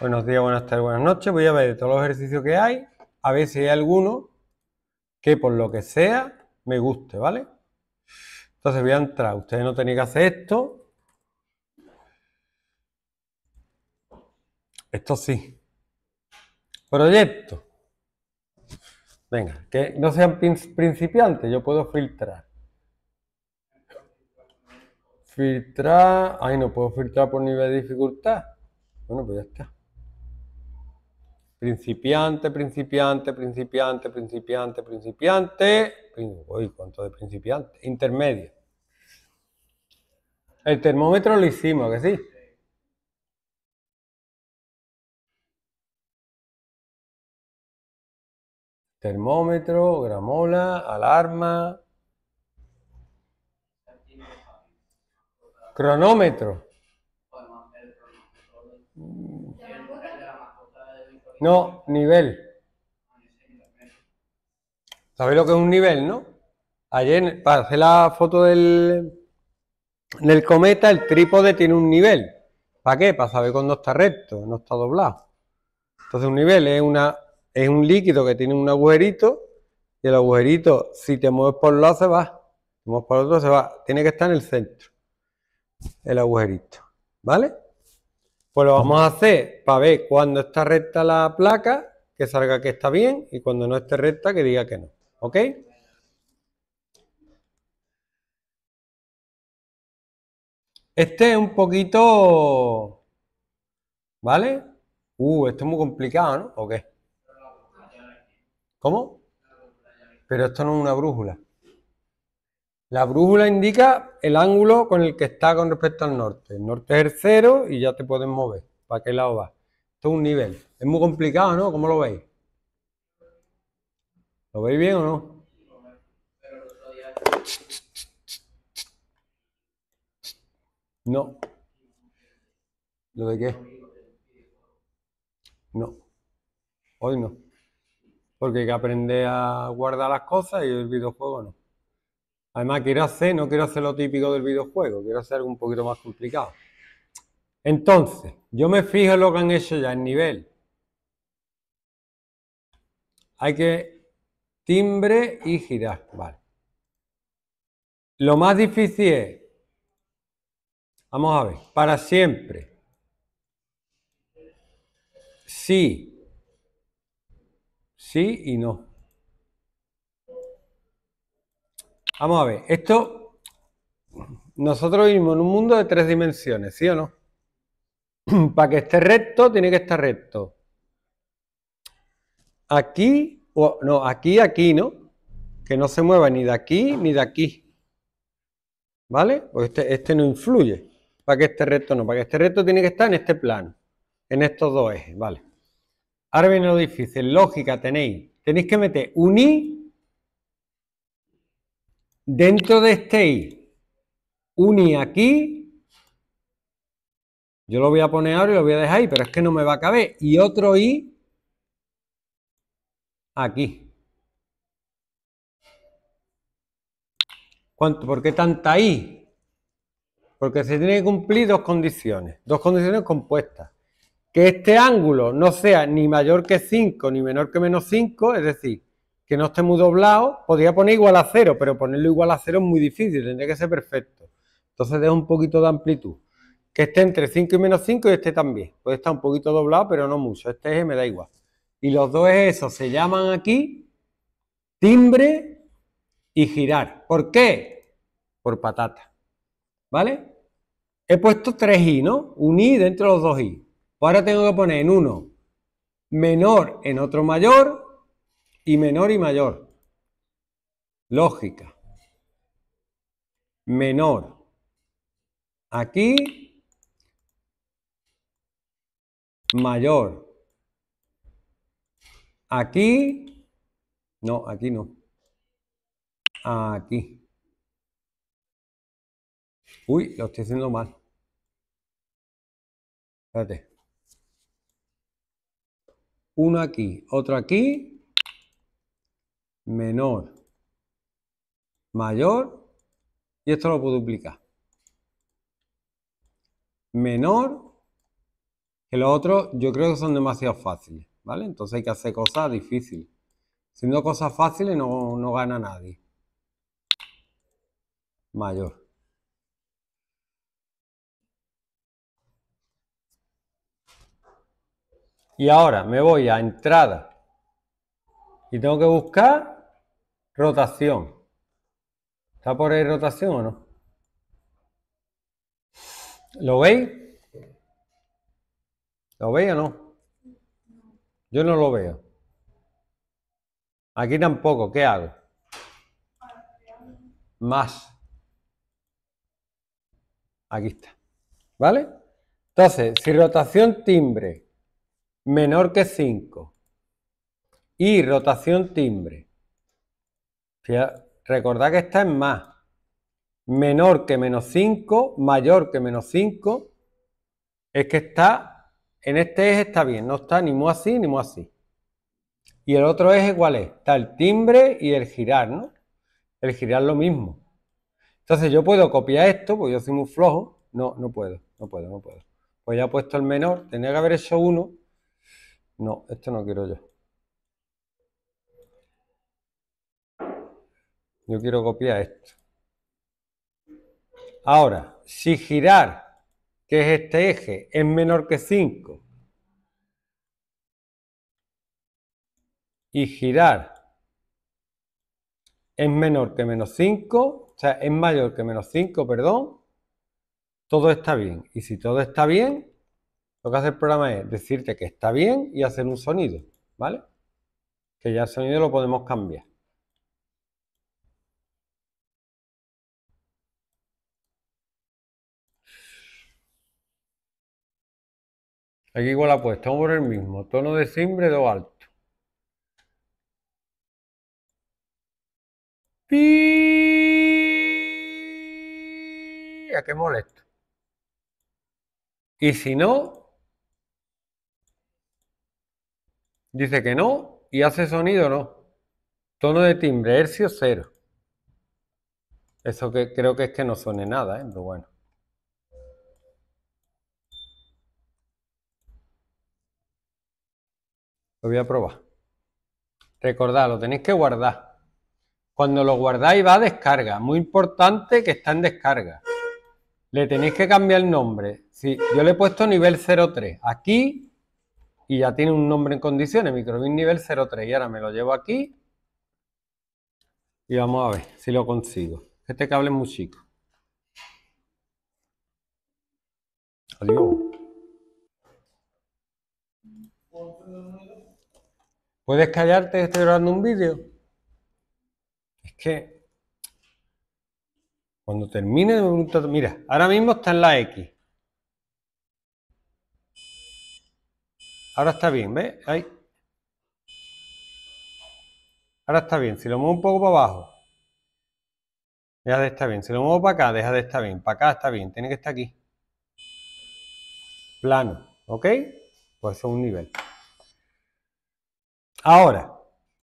Buenos días, buenas tardes, buenas noches. Voy a ver de todos los ejercicios que hay, a ver si hay alguno que por lo que sea me guste, ¿vale? Entonces voy a entrar. Ustedes no tenían que hacer esto. Esto sí. Proyecto. Venga, que no sean principiantes, yo puedo filtrar. Filtrar. Ay, no puedo filtrar por nivel de dificultad. Bueno, pues ya está principiante, principiante, principiante, principiante, principiante, uy, cuánto de principiante, intermedio. El termómetro lo hicimos, ¿que sí? Termómetro, gramola, alarma. Cronómetro. No, nivel. ¿Sabéis lo que es un nivel, no? Ayer, para hacer la foto del, cometa, el trípode tiene un nivel. ¿Para qué? Para saber cuándo está recto, no está doblado. Entonces un nivel es, una, es un líquido que tiene un agujerito y el agujerito, si te mueves por un lado, se va. Si te mueves por otro, se va. Tiene que estar en el centro, el agujerito. ¿Vale? Pues lo vamos a hacer para ver cuando está recta la placa, que salga que está bien, y cuando no esté recta, que diga que no. ¿Ok? Este es un poquito... ¿Vale? Uh, esto es muy complicado, ¿no? ¿O qué? ¿Cómo? Pero esto no es una brújula. La brújula indica el ángulo con el que está con respecto al norte. El norte es el cero y ya te puedes mover. ¿Para qué lado va? Esto es un nivel. Es muy complicado, ¿no? ¿Cómo lo veis? ¿Lo veis bien o no? No. ¿Lo de qué? No. Hoy no. Porque hay que aprender a guardar las cosas y el videojuego no. Además, quiero hacer, no quiero hacer lo típico del videojuego, quiero hacer algo un poquito más complicado. Entonces, yo me fijo en lo que han hecho ya, en nivel. Hay que timbre y girar, vale. Lo más difícil es, vamos a ver, para siempre. Sí. Sí y no. Vamos a ver, esto, nosotros vivimos en un mundo de tres dimensiones, ¿sí o no? Para que esté recto, tiene que estar recto. Aquí, o no, aquí, aquí, ¿no? Que no se mueva ni de aquí ni de aquí. ¿Vale? este, este no influye. Para que esté recto, no. Para que esté recto, tiene que estar en este plano, en estos dos ejes, ¿vale? Ahora viene lo difícil, lógica tenéis. Tenéis que meter I Dentro de un I aquí. Yo lo voy a poner ahora y lo voy a dejar ahí, pero es que no me va a caber. Y otro i aquí. ¿Cuánto? ¿Por qué tanta i? Porque se tienen que cumplir dos condiciones, dos condiciones compuestas. Que este ángulo no sea ni mayor que 5 ni menor que menos 5, es decir, que no esté muy doblado, podría poner igual a cero, pero ponerlo igual a cero es muy difícil, tendría que ser perfecto. Entonces deja un poquito de amplitud. Que esté entre 5 y menos 5 y este también. Puede estar un poquito doblado, pero no mucho. Este eje me da igual. Y los dos ejes esos se llaman aquí timbre y girar. ¿Por qué? Por patata. ¿Vale? He puesto 3i, ¿no? Un i dentro de los dos i. Pues ahora tengo que poner en uno menor en otro mayor y menor y mayor. Lógica. Menor. Aquí, mayor. Aquí, no, aquí no. Aquí. Uy, lo estoy haciendo mal. Uno aquí, otro aquí, menor, mayor, y esto lo puedo duplicar. Menor, que los otros yo creo que son demasiado fáciles, ¿vale? Entonces hay que hacer cosas difíciles. Siendo cosas fáciles no, no gana nadie. Mayor. Y ahora me voy a entrada y tengo que buscar rotación. ¿Está por ahí rotación o no? ¿Lo veis? ¿Lo veis o no? Yo no lo veo. Aquí tampoco. ¿Qué hago? Más. Aquí está. ¿Vale? Entonces, si rotación timbre menor que 5 y rotación timbre recordad que está en más. Menor que menos 5, mayor que menos 5. Es que está, en este eje está bien, no está ni muy así ni más así. Y el otro eje, ¿cuál es? Está el timbre y el girar, ¿no? El girar lo mismo. Entonces yo puedo copiar esto, porque yo soy muy flojo. No, no puedo, no puedo, no puedo. Pues ya he puesto el menor, tenía que haber hecho uno. No, esto no quiero yo. Yo quiero copiar esto. Ahora, si girar, que es este eje, es menor que 5, y girar es menor que menos 5, o sea, es mayor que menos 5, perdón, todo está bien. Y si todo está bien, lo que hace el programa es decirte que está bien y hacer un sonido, ¿vale? Que ya el sonido lo podemos cambiar. Aquí igual apuesto, vamos por el mismo. Tono de timbre, do alto. ¡Pi! ¿A qué molesto? Y si no, dice que no y hace sonido no. Tono de timbre, hercio cero. Eso que creo que es que no suene nada, ¿eh? pero bueno. Lo voy a probar. Recordad, lo tenéis que guardar. Cuando lo guardáis va a descarga. Muy importante que está en descarga. Le tenéis que cambiar el nombre. Sí, yo le he puesto nivel 03 aquí y ya tiene un nombre en condiciones, microbin nivel 03. Y ahora me lo llevo aquí y vamos a ver si lo consigo. Este cable es muy chico. Adiós. ¿Puedes callarte? Estoy grabando un vídeo. Es que cuando termine mira, ahora mismo está en la X. Ahora está bien, ¿ves? Ahí. Ahora está bien. Si lo muevo un poco para abajo, deja de estar bien. Si lo muevo para acá, deja de estar bien. Para acá está bien. Tiene que estar aquí. Plano. ¿Ok? Pues es un nivel. Ahora,